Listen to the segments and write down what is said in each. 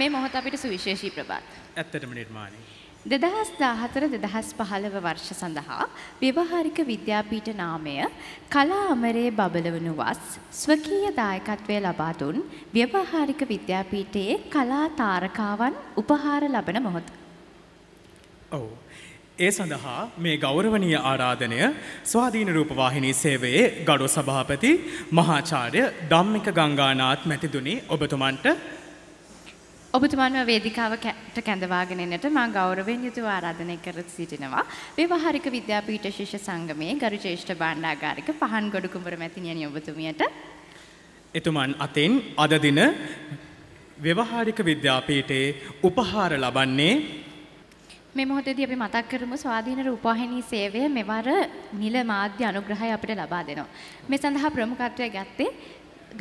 මේ මොහොත අපිට සුවිශේෂී ප්‍රබාත්. ඇත්තටම නිර්මාණය. දෙදහස් දාහතර දෙදහස් පහළව වර්ෂ සඳහා ව්‍යවහාරික විද්‍යාපීට නාමය කලා අමරේ බබලවනු වස් ස්වකීය දායකත්වය ලබාදුන් ව්‍යවහාරික විද්‍යාපීටයේ කලා තාරකාවන් උපහාර ලබන මොහොත. ඔවු. ඒ සඳහා මේ ගෞරවනීය ආරාධනය ස්වාධීන රූපවාහිනී සේවයේ ගඩු සභාපති මහාචාර්ය ධම්මික ගංගානාත් මැතිදුනි ඔබතුමන්ට ඔබතුමාන්ව වේදිකාවට කැඳවාගෙන එනට මා ගෞරවයෙන් යුතුව ආරාධනා කර සිටිනවා. ව්‍යවහාරික විද්‍යාපීඨ ශිෂ්‍ය සංගමයේ ගරු ජ්‍යෙෂ්ඨ භාණ්ඩාගාරික පහන්ගොඩ කුඹර මැතිණියනි ඔබතුමියට එතුමන් අතින් අද දින ව්‍යවහාරික විද්‍යාපීඨයේ උපහාර ලබන්නේ මේ මොහොතේදී අපි මතක් කරමු ස්වාධීන රූපවාහිනී සේවය මෙවර නිල මාධ්‍ය අනුග්‍රහය අපිට ලබා දෙනවා. මේ සඳහා ප්‍රමුඛත්වය ගත්තේ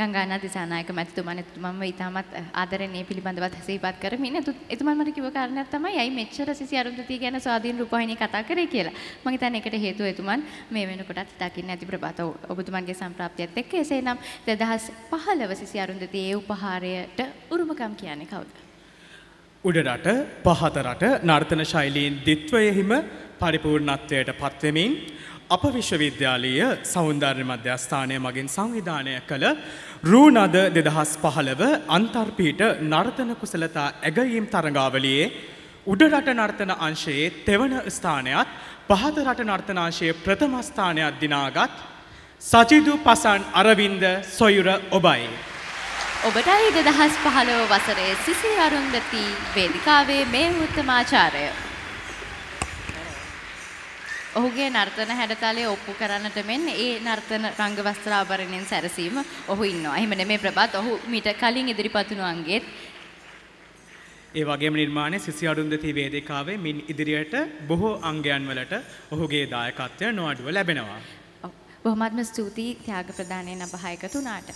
ගංගානා දිසානායක මැතිතුමා එතුමම ඉතාමත් ආදරණීය පිළිබඳවත් සිහිපත් කරමින් එතුමා මට කිව්ව කාරණයක් තමයි අයි මෙච්චර සිසි අරුන්දතිය ගැන ස්වාධීන රූපවාහිනිය කතා කරේ කියලා. මම හිතන්නේ ඒකට හේතුව එතුමන් මේ වෙනකොටත් දකින්න ඇති ප්‍රබත ඔබතුමන්ගේ සම්ප්‍රාප්තියත් එක්ක එසේනම් 2015 සිසි අරුන්දතිය ඒ උපහාරයට උරුමකම් කියන්නේ කවුද? උඩරට පහතරට නර්තන ශෛලීන් දිත්වයෙහිම පරිපූර්ණත්වයට පත්වෙමින් අප විශ්වවිද්‍යාලීය සෞන්ධර්ය මධ්‍යස්ථානය මගින් සංවිධානය කළ රූනද දෙදහස් පහළව අන්තර්පීට නර්තන කුසලතා ඇගයීම් තරගාවලියේ උඩරට නර්තන අංශයේ තෙවන ස්ථානයත් පහත රට නර්තනාංශයේ ප්‍රථමස්ථානයක් දිනාගත් සචිදු පසන් අරවින්ද සොයුර ඔබයි. ඔබටයි දෙදහස් පහළව වසරේ සිසි අරුන්දති වේදිකාවේ මේ උත්තමාචාරය. ඔහුගේ නර්තන හැඩතලය ඔප්පු කරන්නට මෙන් ඒ නර්තන රංගවස්ත්‍ර ආභරණයෙන් සැරසීම ඔහු ඉන්නවා. එහෙම නෙමේ ප්‍රභාත් ඔහු මීට කලින් ඉදිරිපත් වුණු අංගෙත් ඒ වගේම නිර්මාණය සිසි අරුන්දති වේදිකාවේ මින් ඉදිරියට බොහෝ අංගයන් වලට ඔහුගේ දායකත්වය නොඅඩුව ලැබෙනවා. බොහොමත්ම ස්තුතියි ත්‍යාග ප්‍රදානයෙන් අප හය එකතු වුණාට.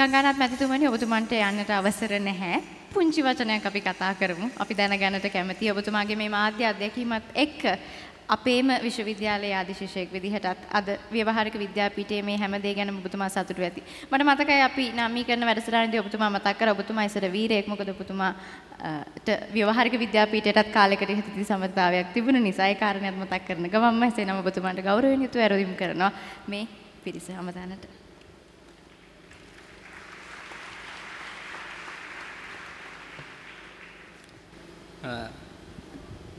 ගංගානාත් මැතිතුමනි ඔබතුමන්ට යන්නට අවසර නැහැ. පුංචි වචනයක් අපි කතා කරමු. අපි දැනගන්නට කැමතියි ඔබතුමාගේ මේ මාධ්‍ය අධ්‍යක්ීමත් එක්ක අපේම විශ්වවිද්‍යාලයේ ආදිශිෂයෙක් විදිහටත් අද ව්‍යවහාරික විද්‍යාපීඨයේ මේ හැම දේ ගැනම ඔබතුමා සතුටු ඇති. මට මතකයි අපි නාමී කරන වැඩසටහනේදී ඔබතුමා මතක් කරා ඔබතුමා ඉස්සර වීරයෙක් මොකද ඔබතුමා ව්‍යවහාරික විද්‍යාපීඨයටත් කාලයකට ඉහතදී සම්බන්ධතාවයක් තිබුණ නිසා ඒ කාරණේත් මතක් කරන ගමන්ම එසේනම් ඔබතුමාට ගෞරවයෙන් යුතුව ඇරයුම් කරනවා මේ පිරිස හැමදානට.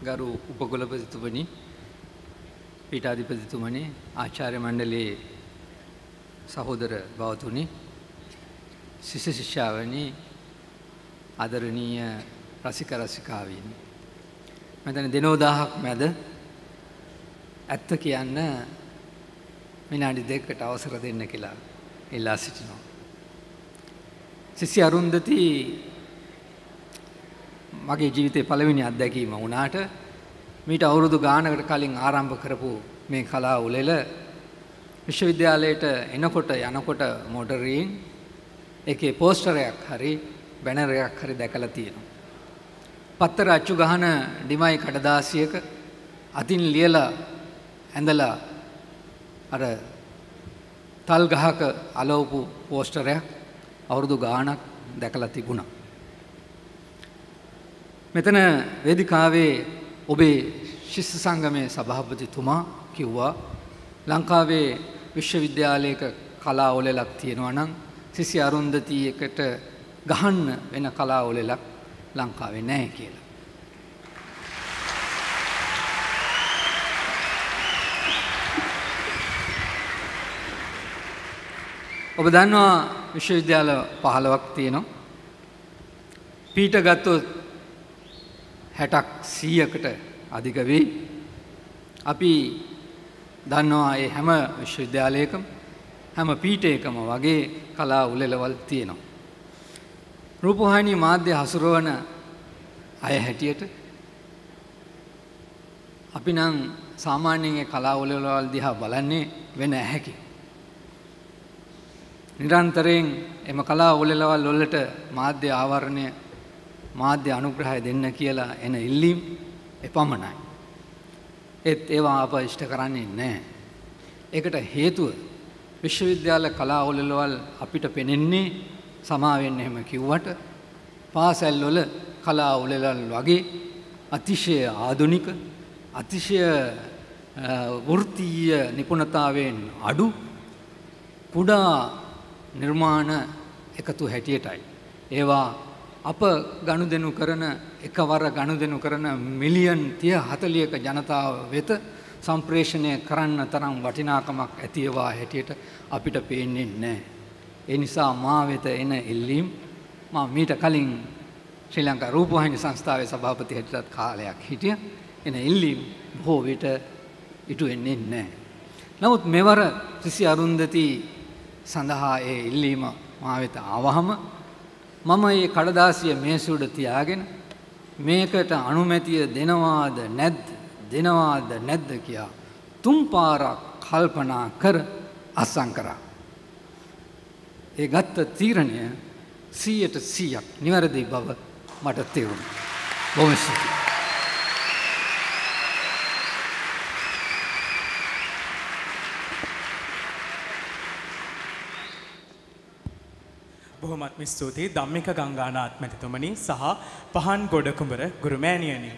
ගරු උපකුලපතිතුමනි පීටාධිපතිතුමනි ආචාර්ය මණ්ඩලයේ සහෝදර බවතුනි සිස ශිෂ්‍යාවනි අදරණීය රසික රසිකාවන්. මෙතන දෙනෝදාහක් මැද ඇත්ත කියන්න මිනාඩි දෙකට අවසර දෙන්න කියලා එල්ලා සිටිනවා. සිසි අරුන්දති මගේ ජීවිතය පළවෙනි අත්දැකීම වනාට මීට අවුරුදු ගානකට කලින් ආරම්භ කරපු මේ කලා උලෙල විශ්වවිද්‍යාලයට එනකොට යනකොට මොඩරීන් එකේ පෝස්ටරයක් හරි බැනරයක් හරි දැකලා තියෙනවා. පත්තර අච්චු ගහන ඩිමයි කඩදාසියක අතින් ලියලා ඇඳලා අර තල් ගහක අලවපු පෝස්ටරයක් අවුරුදු ගානක් දැකලා තිබුණා. මෙතන වේදිකාවේ ඔබේ ශිස්ස සංගමය සභාපතිතුමා කිව්වා ලංකාවේ විශ්වවිද්‍යාලයක කලා ඔලෙලක් තියෙනවා නම් සිසි අරුන්දතියකට ගහන්න වෙන කලා ඔලෙලක් ලංකාවේ නෑ කියලා. ඔබ දන්නවා විශ්වවිද්‍යාල පහළවක් තියෙනවා. පීට ගත්තොත් හැටක් සීයකට අධික වෙයි. අපි දන්නවා ඒ හැම විශ්වවිද්‍යාලයකම හැම පීටයකම වගේ කලා උලෙලවල් තියෙනවා. රූපහානි මාධ්‍ය හසුරුවන අය හැටියට අපි නම් සාමාන්‍යයේ කලා උලෙලවල් දිහා බලන්නේ වෙන ඇහැකි. නිරන්තරයෙන් එම කලා උලෙලවල් වලට මාධ්‍ය ආවරණය මාධ්‍ය අනුග්‍රහය දෙන්න කියලා එන ඉල්ලීම් එපමණයි. ඒත් ඒවා අප ඉෂ්ට කරන්නේ නෑ. ඒකට හේතුව විශ්වවිද්‍යාල කලාහොලලවල් අපිට පෙනෙන්නේ සමාවෙන්න එහෙම කිව්වට පාසැල්වල කලා උලලල් වගේ අතිශය ආදුනික අතිශය වෘත්තීය නිපුණතාවෙන් අඩු කුඩා නිර්මාණ එකතු හැටියටයි. ඒවා අප ගණුදෙනු කරන එකවර ගණුදෙනු කරන මිලියන් තිය හතලියක ජනතාව වෙත සම්ප්‍රේෂණය කරන්න තරම් වටිනාකමක් ඇතියවා හැටියට අපිට පේන්නේ නෑ. එනිසා මා වෙත එන එල්ලීම් මීට කලින් ශ්‍රී ලංකා රූපවාහිනි සංස්ථාවේ සභාපති හැටියත් කාලයක් හිටිය එන එල්ලීම් බොහෝ විට ඉටු එන්නේ නෑ. නමුත් මෙවර සිසි අරුන්දති සඳහා ඒ ඉල්ලීම මාවෙත ආවහම මම මේ කඩදාසිය මේසු උඩ තියාගෙන මේකට අනුමැතිය දෙනවාද නැද්ද දෙනවාද නැද්ද කියා තුන් පාරක් කල්පනා කර අසං කරා. ඒ ගත්ත තීරණය 100ට 100ක් නිවැරදි බව මට තේරුණා. බොහොම ස්තුතියි. බොහොමත්ම ස්තුතියි ධම්මික ගංගානාත් මැතිතුමනි සහ පහන් ගොඩකුඹර ගුරුමෑණියනි.